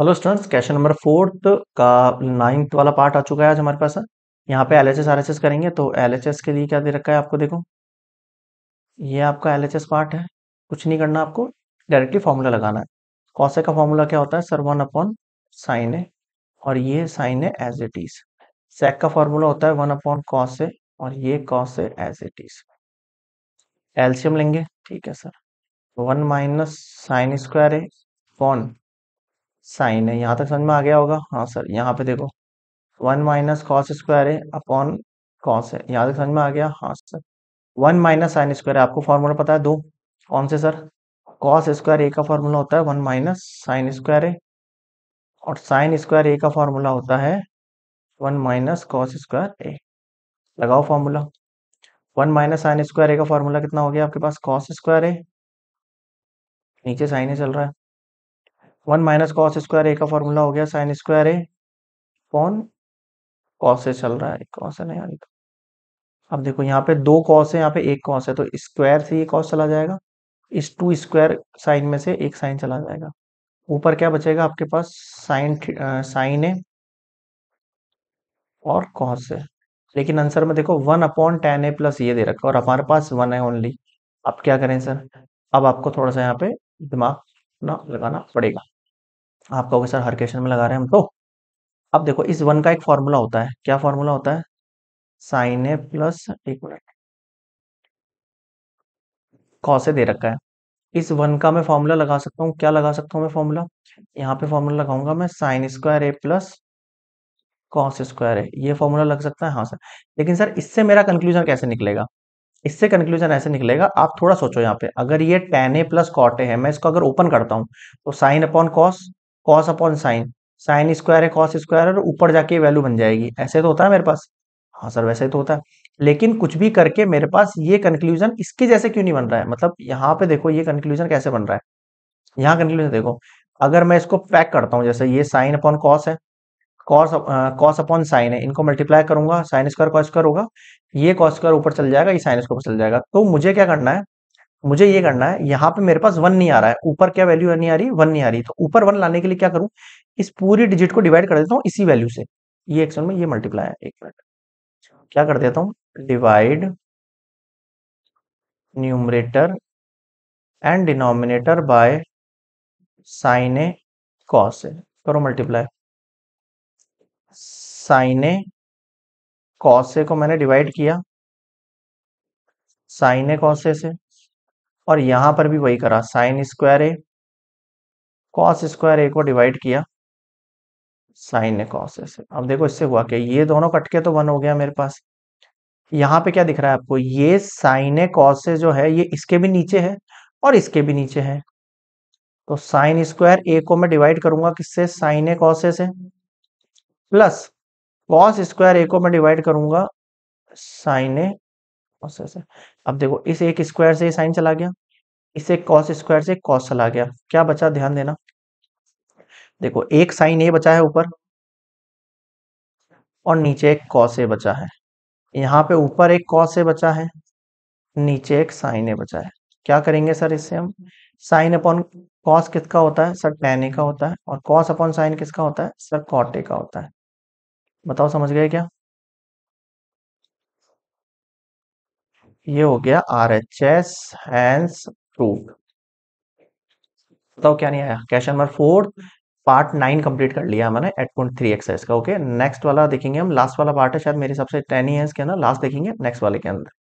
Hello students question number fourth का ninth वाला part आ चुका है आज हमारे पास यहाँ पे एल एच करेंगे तो एल के लिए क्या दे रखा है आपको देखो ये आपका एल पार्ट है कुछ नहीं करना आपको डायरेक्टली फॉर्मूला लगाना है कौसे का फॉर्मूला क्या होता है sir one upon sine A और ये sine A as it is sec का फॉर्मूला होता है वन अपॉन कॉस ए और ये cos A as it is एल्शियम लेंगे ठीक है sir one minus sine square A sine है यहाँ तक समझ में आ गया होगा हाँ सर यहाँ पे देखो वन माइनस कॉस स्क्वायर है अपॉन कॉस है यहाँ तक समझ में आ गया हाँ sir one minus sine square आपको फॉर्मूला पता है दो कौन से सर कॉस स्क्वायर ए का फॉर्मूला होता है वन माइनस साइन स्क्वायर है और साइन स्क्वायर ए का फॉर्मूला होता है one minus cos square A लगाओ formula one minus sine square A का फॉर्मूला कितना हो गया आपके पास कॉस स्क्वायर ए नीचे साइन ही चल रहा है one minus cos square A का फॉर्मूला हो गया साइन स्क्वायर ए कौन कॉस से चल रहा है कॉस है ना यार तो। अब देखो यहाँ पे दो कॉस है यहाँ पे एक कॉस है तो स्क्वायर से ये कॉस चला जाएगा इस टू स्क्वायर साइन में से एक साइन चला जाएगा ऊपर क्या बचेगा आपके पास साइन साइन है और कॉस है लेकिन आंसर में देखो one upon tan A plus ये दे रखा और हमारे पास वन है ओनली आप क्या करें सर अब आपको थोड़ा सा यहाँ पे दिमाग ना लगाना पड़ेगा आप कहोगे सर हर क्वेश्चन में लगा रहे हैं हम तो अब देखो इस वन का एक फॉर्मूला होता है क्या फॉर्मूला होता है साइन ए प्लस एक मिनट कॉस दे रखा है इस वन का मैं फॉर्मूला लगा सकता हूँ क्या लगा सकता हूँ मैं फॉर्मूला यहाँ पे फॉर्मूला लगाऊंगा मैं sine square A plus cos square है ये फॉर्मूला लग सकता है हाँ सर लेकिन सर इससे मेरा कंक्लूजन कैसे निकलेगा इससे कंक्लूजन ऐसे निकलेगा आप थोड़ा सोचो यहाँ पे अगर ये tan A plus cot A है मैं इसको अगर ओपन करता हूँ तो sine upon cos cos upon sine sine square है कॉस स्क्वायर और ऊपर जाके वैल्यू बन जाएगी ऐसे तो होता है मेरे पास हाँ सर वैसे तो होता है लेकिन कुछ भी करके मेरे पास ये कंक्लूजन इसके जैसे क्यों नहीं बन रहा है मतलब यहाँ पे देखो ये कंक्लूजन कैसे बन रहा है यहाँ कंक्लूजन देखो अगर मैं इसको पैक करता हूँ जैसे ये साइन अपॉन कॉस है कॉस कॉस अपॉन साइन है इनको मल्टीप्लाई करूंगा साइन स्क्वायर कॉस स्क्वायर होगा ये कॉस स्क्वायर ऊपर चल जाएगा ये साइन स्क्वायर ऊपर चल जाएगा तो मुझे क्या करना है मुझे ये करना है यहाँ पे मेरे पास वन नहीं आ रहा है ऊपर क्या वैल्यू नहीं आ रही वन नहीं आ रही तो ऊपर वन लाने के लिए क्या करूं इस पूरी डिजिट को डिवाइड कर देता हूँ इसी वैल्यू से ये एक्शन में ये मल्टीप्लाई है एक मिनट क्या कर देता हूँ divide numerator and denominator by sine A cos A करो multiply sine A cos A को मैंने डिवाइड किया साइन ए कॉस ए से और यहां पर भी वही करा sine square A cos square A को डिवाइड किया साइन ए कॉस ए से अब देखो इससे हुआ क्या ये दोनों कट के तो वन हो गया मेरे पास यहाँ पे क्या दिख रहा है आपको ये साइन ए कॉस ए जो है ये इसके भी नीचे है और इसके भी नीचे है तो साइन स्क्वायर ए को मैं डिवाइड करूंगा किससे साइन ए कॉस ए से प्लस कॉस स्क्वायर ए को मैं डिवाइड करूंगा साइन ए से अब देखो इस एक स्क्वायर से साइन चला गया इससे कॉस स्क्वायर से कॉस चला गया क्या बचा ध्यान देना देखो एक साइन ए बचा है ऊपर और नीचे एक कॉस ए बचा है यहाँ पे ऊपर एक कॉस ए बचा है नीचे एक साइन ए बचा है क्या करेंगे सर इससे हम साइन अपॉन कॉस किसका होता है सर टेन ए का होता है और कॉस अपॉन साइन किसका होता है सर कॉट ए का होता है बताओ समझ गए क्या ये हो गया R H S hence root बताओ क्या नहीं आया question number fourth part nine complete कर लिया मैंने एट पॉइंट थ्री एक्सरसाइज का ओके नेक्स्ट वाला देखेंगे हम लास्ट वाला पार्ट है शायद मेरे हिसाब से टेन ईयर्स के अंदर लास्ट देखेंगे नेक्स्ट वाले के अंदर